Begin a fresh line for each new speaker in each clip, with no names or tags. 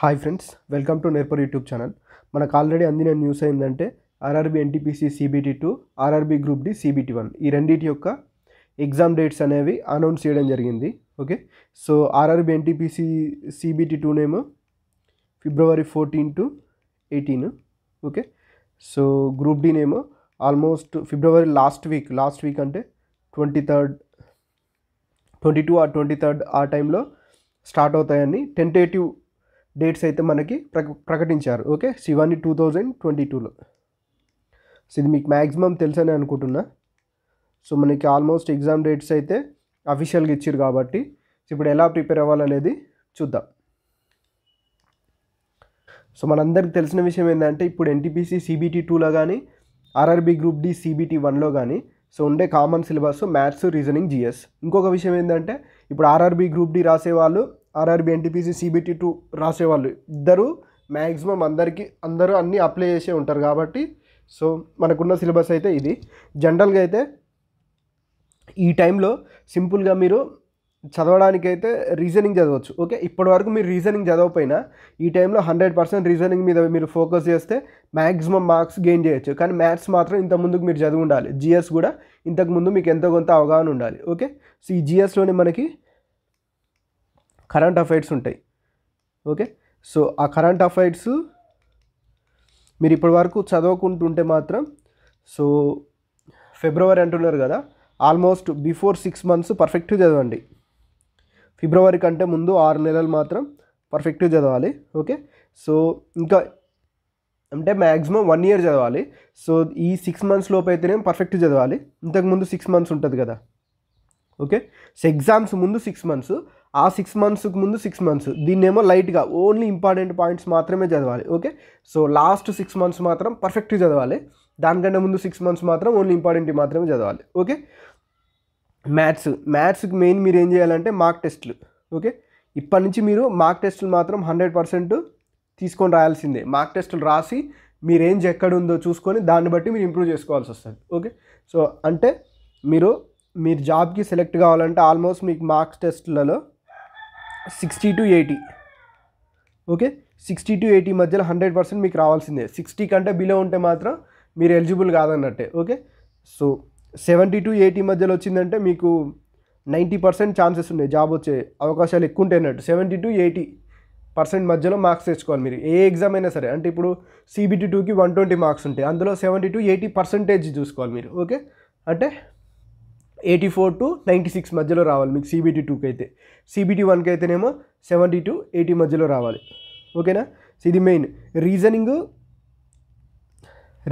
hi friends welcome to నేర్పర్ YouTube channel మనకు already అందిన న్యూస్ ఏంటంటే RRB NTPC CBT two RRB group D CBT one ఈ రెండింటి యొక్క ఎగ్జామ్ డేట్స్ అనేవి అనౌన్స్ చేయడం జరిగింది okay so RRB NTPC CBT name February fourteen to eighteen okay so group D name almost February last week last week అంటే twenty third twenty two ah twenty third ఆ టైంలో start అవుతాయని tentative dates అయితే మనకి ప్రకటించారు okay Shivani two thousand twenty టూలో so ఇది మీకు మ్యాక్సిమం తెలుసని అనుకుంటున్నా సో మనకి ఆల్మోస్ట్ ఎగ్జామ్ డేట్స్ అయితే అఫీషియల్గా ఇచ్చారు కాబట్టి ఇప్పుడు ఎలా ప్రిపేర్ అవ్వాలనేది చూద్దాం సో మనందరికి తెలిసిన విషయం ఏంటంటే ఇప్పుడు ఎన్టీపీసీ సిబిటీ టూలో కానీ ఆర్ఆర్బీ గ్రూప్ డి సిబిటీ వన్లో కానీ సో ఉండే common syllabus maths reasoning GS ఇంకొక విషయం ఏంటంటే ఇప్పుడు ఆర్ఆర్బీ గ్రూప్ డి రాసేవాళ్ళు ఆర్ఆర్బి ఎన్టీపీసీ సిబిటీ టూ రాసేవాళ్ళు ఇద్దరు మ్యాక్సిమం అందరికీ అందరూ అన్నీ అప్లై చేసే ఉంటారు కాబట్టి సో మనకున్న సిలబస్ అయితే ఇది జనరల్గా అయితే ఈ టైంలో సింపుల్గా మీరు చదవడానికి అయితే రీజనింగ్ చదవచ్చు ఓకే ఇప్పటి వరకు మీరు రీజనింగ్ చదవకపోయినా ఈ టైంలో హండ్రెడ్ పర్సెంట్ రీజనింగ్ మీద మీరు ఫోకస్ చేస్తే మ్యాక్సిమం మార్క్స్ గెయిన్ చేయొచ్చు కానీ మ్యాథ్స్ మాత్రం ఇంత ముందుకు మీరు చదివి ఉండాలి జిఎస్ కూడా ఇంతకుముందు మీకు ఎంతో కొంత అవగాహన ఉండాలి ఓకే సో ఈ జిఎస్లోనే మనకి కరెంట్ అఫైర్స్ ఉంటాయి ఓకే సో ఆ కరెంట్ అఫైర్స్ మీరు ఇప్పటి వరకు చదవకుంటుంటే మాత్రం సో ఫిబ్రవరి అంటున్నారు కదా ఆల్మోస్ట్ బిఫోర్ సిక్స్ మంత్స్ పర్ఫెక్ట్గా చదవండి ఫిబ్రవరి కంటే ముందు ఆరు నెలలు మాత్రం పర్ఫెక్ట్గా చదవాలి ఓకే సో ఇంకా అంటే మ్యాక్సిమం వన్ ఇయర్ చదవాలి సో ఈ సిక్స్ మంత్స్ లోపు అయితేనే పర్ఫెక్ట్ చదవాలి ఇంతకుముందు సిక్స్ మంత్స్ ఉంటుంది కదా ఓకే సో ఎగ్జామ్స్ ముందు సిక్స్ మంత్స్ ఆ సిక్స్ మంత్స్కి ముందు సిక్స్ మంత్స్ దీన్నేమో లైట్గా ఓన్లీ ఇంపార్టెంట్ పాయింట్స్ మాత్రమే చదవాలి okay so last six months మాత్రం పర్ఫెక్ట్గా చదవాలి దానికంటే ముందు సిక్స్ మంత్స్ మాత్రం ఓన్లీ ఇంపార్టెంట్ మాత్రమే చదవాలి ఓకే మ్యాథ్స్ మ్యాథ్స్కి మెయిన్ మీరు ఏం చేయాలంటే మార్క్ టెస్ట్లు ఓకే ఇప్పటి నుంచి మీరు మార్క్ టెస్టులు మాత్రం హండ్రెడ్ పర్సెంట్ తీసుకొని రాయాల్సిందే మార్క్ టెస్టులు రాసి మీ రేంజ్ ఎక్కడ ఉందో చూసుకొని దాన్ని బట్టి మీరు ఇంప్రూవ్ చేసుకోవాల్సి వస్తుంది ఓకే సో అంటే మీరు మీరు జాబ్కి సెలెక్ట్ కావాలంటే ఆల్మోస్ట్ మీకు మార్క్స్ టెస్ట్లలో sixty to eighty okay sixty to eighty మధ్యలో హండ్రెడ్ పర్సెంట్ మీకు రావాల్సిందే సిక్స్టీ కంటే బిలో ఉంటే మాత్రం మీరు ఎలిజిబుల్ కాదన్నట్టే okay so seventy to eighty మధ్యలో వచ్చిందంటే మీకు నైంటీ పర్సెంట్ ఛాన్సెస్ ఉన్నాయి జాబ్ వచ్చే అవకాశాలు ఎక్కువ ఉంటాయి అన్నట్టు సెవెంటీ టు ఎయిటీ పర్సెంట్ మధ్యలో మార్క్స్ తెచ్చుకోవాలి మీరు ఏ ఎగ్జామ్ అయినా సరే అంటే ఇప్పుడు సిబిటీ టూకి వన్ ట్వంటీ మార్క్స్ ఉంటాయి అందులో సెవెంటీ టు ఎయిటీ పర్సెంటేజ్ చూసుకోవాలి మీరు ఓకే అంటే eighty four to ninety six మధ్యలో రావాలి మీకు సిబిటీ టూకి అయితే సిబిటీ వన్కి అయితేనేమో సెవెంటీ టు ఎయిటీ మధ్యలో రావాలి ఓకేనా ఇది మెయిన్ రీజనింగ్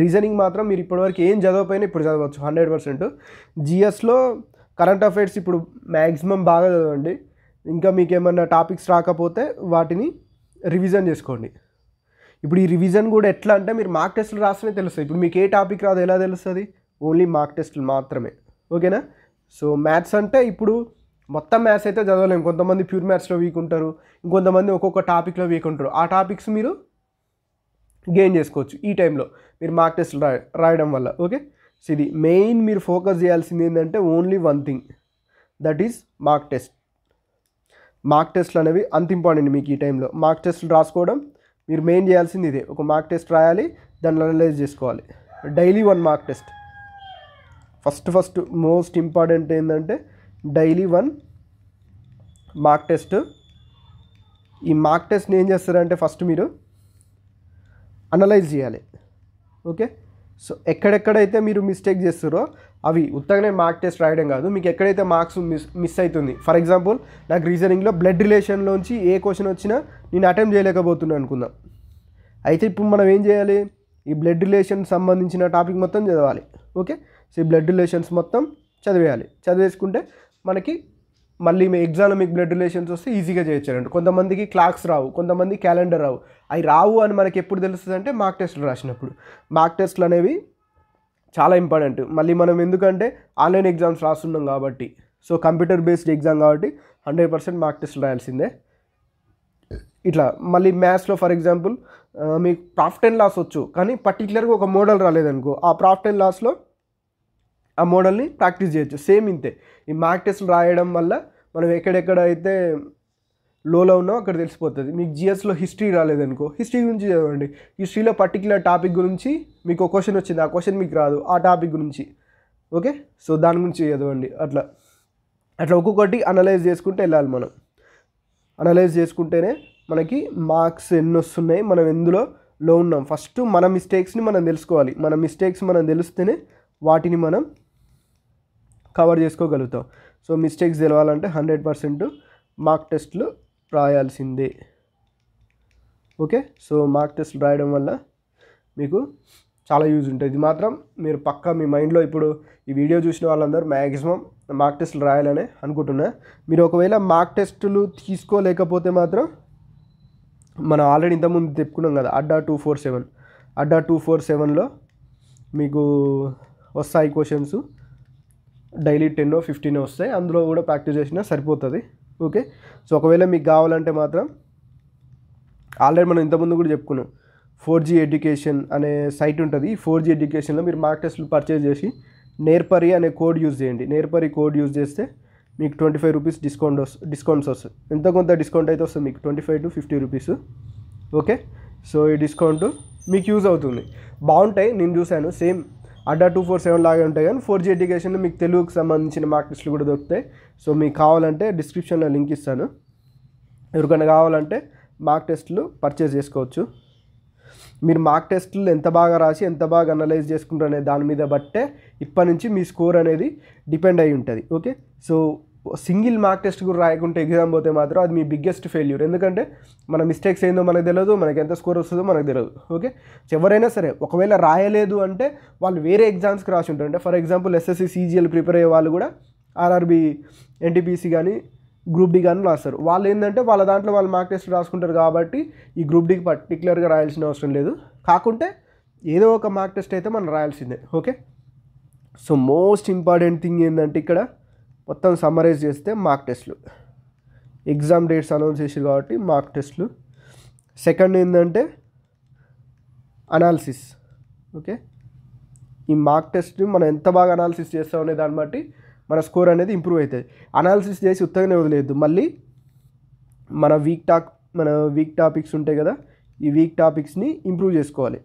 రీజనింగ్ మాత్రం మీరు ఇప్పటివరకు ఏం చదవకపోయినా ఇప్పుడు చదవచ్చు హండ్రెడ్ పర్సెంట్ జిఎస్లో కరెంట్ అఫైర్స్ ఇప్పుడు మ్యాక్సిమం బాగా చదవండి ఇంకా మీకు ఏమన్నా టాపిక్స్ రాకపోతే వాటిని రివిజన్ చేసుకోండి ఇప్పుడు ఈ రివిజన్ కూడా ఎట్లా అంటే మీరు మార్క్ టెస్ట్లు రాస్తేనే తెలుస్తుంది ఇప్పుడు మీకు ఏ టాపిక్ రాదు ఎలా తెలుస్తుంది ఓన్లీ మార్క్ టెస్ట్లు మాత్రమే ఓకేనా సో మ్యాథ్స్ అంటే ఇప్పుడు మొత్తం మ్యాథ్స్ అయితే చదవలేము కొంతమంది ప్యూర్ మ్యాథ్స్లో వీక్ ఉంటారు ఇంకొంతమంది ఒక్కొక్క టాపిక్లో వీక్ ఉంటారు ఆ టాపిక్స్ మీరు గెయిన్ చేసుకోవచ్చు ఈ టైంలో మీరు మార్క్ టెస్ట్ రా రాయడం వల్ల ఓకే సో ఇది మెయిన్ మీరు ఫోకస్ చేయాల్సింది ఏంటంటే only one thing that is mark test mark టెస్ట్లు అనేవి అంత ఇంపార్టెంట్ మీకు ఈ టైంలో మార్క్ టెస్ట్లు రాసుకోవడం మీరు మెయిన్ చేయాల్సింది ఇదే ఒక మార్క్ టెస్ట్ రాయాలి దాన్ని అనలైజ్ చేసుకోవాలి daily one mark test first first most important ఏంటంటే డైలీ వన్ మార్క్ టెస్ట్ ఈ మార్క్ టెస్ట్ని ఏం చేస్తారంటే ఫస్ట్ మీరు అనలైజ్ చేయాలి ఓకే సో ఎక్కడెక్కడైతే మీరు మిస్టేక్ చేస్తారో అవి ఉత్తగానే మార్క్ టెస్ట్ రాయడం కాదు మీకు ఎక్కడైతే మార్క్స్ మిస్ మిస్ అవుతుంది ఫర్ ఎగ్జాంపుల్ నాకు రీజనింగ్లో బ్లడ్ రిలేషన్లోంచి ఏ క్వశ్చన్ వచ్చినా నేను అటెంప్ట్ చేయలేకపోతున్నాను అనుకుందాం అయితే ఇప్పుడు మనం ఏం చేయాలి ఈ బ్లడ్ రిలేషన్ సంబంధించిన టాపిక్ మొత్తం చదవాలి ఓకే ఈ బ్లడ్ రిలేషన్స్ మొత్తం చదివేయాలి చదివేసుకుంటే మనకి మళ్ళీ మీ ఎగ్జామ్లో మీకు బ్లడ్ రిలేషన్స్ వస్తే ఈజీగా చేయొచ్చారండి కొంతమందికి క్లాక్స్ రావు కొంతమంది క్యాలెండర్ రావు అవి రావు అని మనకి ఎప్పుడు తెలుస్తుంది అంటే మార్క్ టెస్ట్లు రాసినప్పుడు మార్క్ టెస్ట్లు అనేవి చాలా ఇంపార్టెంట్ మళ్ళీ మనం ఎందుకంటే ఆన్లైన్ ఎగ్జామ్స్ రాస్తున్నాం కాబట్టి సో కంప్యూటర్ బేస్డ్ ఎగ్జామ్ కాబట్టి హండ్రెడ్ పర్సెంట్ మార్క్ టెస్ట్లు రాయాల్సిందే ఇట్లా మళ్ళీ మ్యాథ్స్లో ఫర్ ఎగ్జాంపుల్ మీకు ప్రాఫిట్ అండ్ లాస్ వచ్చు కానీ పర్టికులర్గా ఒక మోడల్ రాలేదనుకో ఆ ప్రాఫిట్ అండ్ లాస్లో ఆ మోడల్ని ప్రాక్టీస్ చేయొచ్చు సేమ్ ఇంతే ఈ మార్క్ టెస్ట్లు రాయడం వల్ల మనం ఎక్కడెక్కడ అయితే లోలో ఉన్నాం అక్కడ తెలిసిపోతుంది మీకు జిఎస్లో హిస్టరీ రాలేదనుకో హిస్టరీ గురించి చదవండి హిస్టరీలో పర్టికులర్ టాపిక్ గురించి మీకు ఒక క్వశ్చన్ వచ్చింది ఆ క్వశ్చన్ మీకు రాదు ఆ టాపిక్ గురించి ఓకే సో దాని గురించి చదవండి అట్లా అట్లా ఒక్కొక్కటి అనలైజ్ చేసుకుంటే వెళ్ళాలి మనం అనలైజ్ చేసుకుంటేనే మనకి మార్క్స్ ఎన్ని వస్తున్నాయి మనం ఎందులో లో ఉన్నాం ఫస్ట్ మన మిస్టేక్స్ని మనం తెలుసుకోవాలి మన మిస్టేక్స్ మనం తెలిస్తేనే వాటిని మనం కవర్ చేసుకోగలుగుతాం సో మిస్టేక్స్ తెలవాలంటే హండ్రెడ్ పర్సెంట్ మార్క్ టెస్ట్లు రాయాల్సిందే ఓకే సో మార్క్ టెస్ట్లు రాయడం వల్ల మీకు చాలా యూజ్ ఉంటుంది ఇది మాత్రం మీరు పక్కా మీ మైండ్లో ఇప్పుడు ఈ వీడియో చూసిన వాళ్ళందరూ మ్యాక్సిమం మార్క్ టెస్ట్లు రాయాలని అనుకుంటున్నా మీరు ఒకవేళ మార్క్ టెస్టులు తీసుకోలేకపోతే మాత్రం మనం ఆల్రెడీ ఇంతకుముందు తెప్పుకున్నాం కదా Adda two four seven Adda two four సెవెన్లో మీకు వస్తాయి క్వశ్చన్స్ డైలీ టెన్ ఫిఫ్టీన్ వస్తాయి అందులో కూడా ప్రాక్టీస్ చేసినా సరిపోతుంది ఓకే సో ఒకవేళ మీకు కావాలంటే మాత్రం ఆల్రెడీ మనం ఇంతకుముందు కూడా చెప్పుకున్నాం ఫోర్ జీ ఎడ్యుకేషన్ అనే సైట్ ఉంటుంది ఈ ఫోర్ జీ ఎడ్యుకేషన్లో మీరు మార్క్ టెస్ట్లు పర్చేజ్ చేసి నేర్పరి అనే కోడ్ యూజ్ చేయండి నేర్పరి కోడ్ యూజ్ చేస్తే మీకు ట్వంటీ ఫైవ్ రూపీస్ డిస్కౌంట్ వస్తుంది డిస్కౌంట్స్ వస్తుంది ఎంత కొంత డిస్కౌంట్ అయితే వస్తుంది మీకు twenty five to fifty rupees okay so ఈ డిస్కౌంట్ మీకు యూజ్ అవుతుంది బాగుంటాయి నేను చూశాను same Adda two four seven లాగే ఉంటాయి కానీ ఫోర్ జీ ఎడ్యుకేషన్ మీకు తెలుగుకి సంబంధించిన మార్క్ లిస్టులు కూడా దొరుకుతాయి సో మీకు కావాలంటే డిస్క్రిప్షన్లో లింక్ ఇస్తాను ఎవరికైనా కావాలంటే మార్క్ టెస్టులు పర్చేస్ చేసుకోవచ్చు మీరు మార్క్ టెస్టులు ఎంత బాగా రాసి ఎంత బాగా అనలైజ్ చేసుకుంటారు అనే దాని మీద బట్టే ఇప్పటి నుంచి మీ స్కోర్ అనేది డిపెండ్ అయి ఉంటుంది okay so single mark test కూడా రాయకుంటే ఎగ్జామ్ పోతే మాత్రం అది మీ బిగ్గెస్ట్ ఫెయిల్యూర్ ఎందుకంటే మన మిస్టేక్స్ ఏందో మనకు తెలియదు మనకి ఎంత స్కోర్ వస్తుందో మనకు తెలియదు ఓకే ఎవరైనా సరే ఒకవేళ రాయలేదు అంటే వాళ్ళు వేరే ఎగ్జామ్స్కి రాసి ఉంటారు అంటే for example SSC CGL prepare అయ్యే వాళ్ళు కూడా ఆర్ఆర్బి ఎన్టీపీసీ కానీ గ్రూప్ డి కానీ రాస్తారు వాళ్ళు ఏంటంటే వాళ్ళ దాంట్లో వాళ్ళు మార్క్ టెస్ట్ రాసుకుంటారు కాబట్టి ఈ గ్రూప్ డికి పర్టికులర్గా రాయాల్సిన అవసరం లేదు కాకుంటే ఏదో ఒక మార్క్ టెస్ట్ అయితే మనం రాయాల్సిందే okay so most important thing ఏంటంటే ఇక్కడ మొత్తం సమ్మరైజ్ చేస్తే మార్క్ టెస్ట్లు ఎగ్జామ్ డేట్స్ అనౌన్స్ చేసారు కాబట్టి మార్క్ టెస్ట్లు సెకండ్ ఏంటంటే అనాలిసిస్ ఓకే ఈ మార్క్ టెస్ట్ని మనం ఎంత బాగా అనాలిసిస్ చేస్తాం అనే దాన్ని బట్టి మన స్కోర్ అనేది ఇంప్రూవ్ అవుతుంది అనాలిసిస్ చేసి ఉత్తగానే వదిలేదు మళ్ళీ మన వీక్ టాక్ మన వీక్ టాపిక్స్ ఉంటాయి కదా ఈ వీక్ టాపిక్స్ని ఇంప్రూవ్ చేసుకోవాలి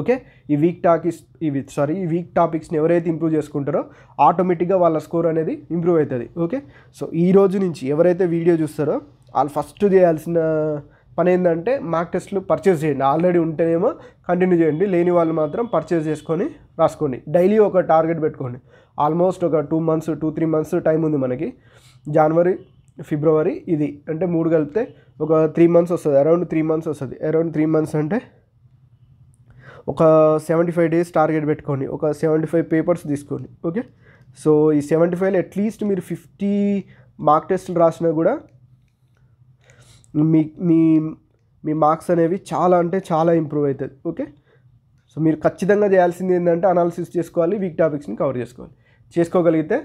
ఓకే ఈ వీక్ టాకిస్ ఇవి సారీ ఈ వీక్ టాపిక్స్ని ఎవరైతే ఇంప్రూవ్ చేసుకుంటారో ఆటోమేటిక్గా వాళ్ళ స్కోర్ అనేది ఇంప్రూవ్ అవుతుంది ఓకే సో ఈ రోజు నుంచి ఎవరైతే వీడియో చూస్తారో వాళ్ళు ఫస్ట్ చేయాల్సిన పని ఏంటంటే మ్యాక్ టెస్ట్లు పర్చేస్ చేయండి ఆల్రెడీ ఉంటేనేమో కంటిన్యూ చేయండి లేని వాళ్ళు మాత్రం పర్చేస్ చేసుకొని రాసుకోండి డైలీ ఒక టార్గెట్ పెట్టుకోండి ఆల్మోస్ట్ ఒక two months two three months time ఉంది మనకి జనవరి ఫిబ్రవరి ఇది అంటే మూడు కలిపితే ఒక త్రీ మంత్స్ వస్తుంది అరౌండ్ త్రీ మంత్స్ వస్తుంది అరౌండ్ త్రీ మంత్స్ అంటే ఒక సెవెంటీ ఫైవ్ డేస్ టార్గెట్ పెట్టుకోండి ఒక సెవెంటీ ఫైవ్ పేపర్స్ తీసుకోండి ఓకే సో ఈ సెవెంటీ ఫైవ్లో అట్లీస్ట్ మీరు ఫిఫ్టీ మార్క్ టెస్టులు రాసినా కూడా మీ మీ మీ మార్క్స్ అనేవి చాలా అంటే చాలా ఇంప్రూవ్ అవుతుంది ఓకే సో మీరు ఖచ్చితంగా చేయాల్సింది ఏంటంటే అనాలిసిస్ చేసుకోవాలి వీక్ టాపిక్స్ని కవర్ చేసుకోవాలి చేసుకోగలిగితే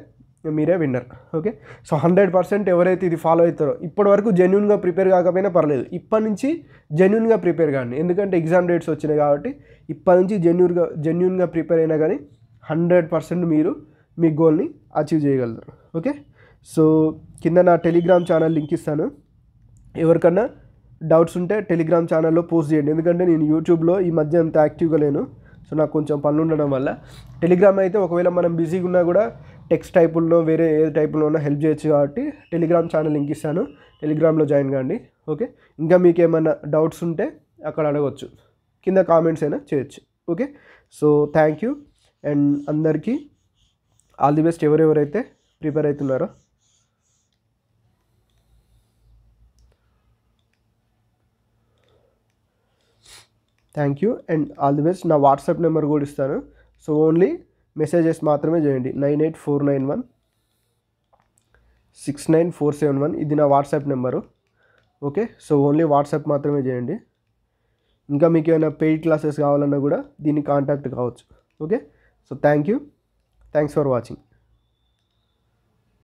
మీరే winner okay so hundred percent ఎవరైతే ఇది ఫాలో అవుతారో ఇప్పటి వరకు జెన్యున్గా ప్రిపేర్ కాకపోయినా పర్లేదు ఇప్పటి నుంచి జెన్యున్గా ప్రిపేర్ కాండి ఎందుకంటే ఎగ్జామ్ డేట్స్ వచ్చినాయి కాబట్టి ఇప్పటి నుంచి జెన్యున్గా జెన్యున్గా ప్రిపేర్ అయినా కానీ హండ్రెడ్ పర్సెంట్ మీరు మీ గోల్ని అచీవ్ చేయగలుగుతారు ఓకే సో కింద నా టెలిగ్రామ్ ఛానల్ లింక్ ఇస్తాను ఎవరికన్నా డౌట్స్ ఉంటే టెలిగ్రామ్ ఛానల్లో పోస్ట్ చేయండి ఎందుకంటే నేను యూట్యూబ్లో ఈ మధ్య అంత యాక్టివ్గా లేను సో నాకు కొంచెం పనులు ఉండడం వల్ల టెలిగ్రామ్ అయితే ఒకవేళ మనం బిజీగా ఉన్నా కూడా టెక్స్ట్ టైపుల్లో వేరే ఏ టైపులో ఉన్నా హెల్ప్ చేయొచ్చు కాబట్టి టెలిగ్రామ్ ఛానల్ లింక్ ఇస్తాను టెలిగ్రామ్లో జాయిన్ కాండి ఓకే ఇంకా మీకు ఏమైనా డౌట్స్ ఉంటే అక్కడ అడగవచ్చు కింద కామెంట్స్ అయినా చేయొచ్చు okay so thank you and అందరికీ ఆల్ ది బెస్ట్ ఎవరెవరైతే ప్రిపేర్ అవుతున్నారో thank you and all the best నా వాట్సాప్ నెంబర్ కూడా ఇస్తాను సో ఓన్లీ మెసేజెస్ మాత్రమే చేయండి nine eight four nine one six nine four seven one ఇది నా WhatsApp number okay so only WhatsApp మాత్రమే చేయండి ఇంకా మీకు ఏమైనా పెయిడ్ క్లాసెస్ కావాలన్నా కూడా దీన్ని కాంటాక్ట్ కావచ్చు okay so thank you thanks for watching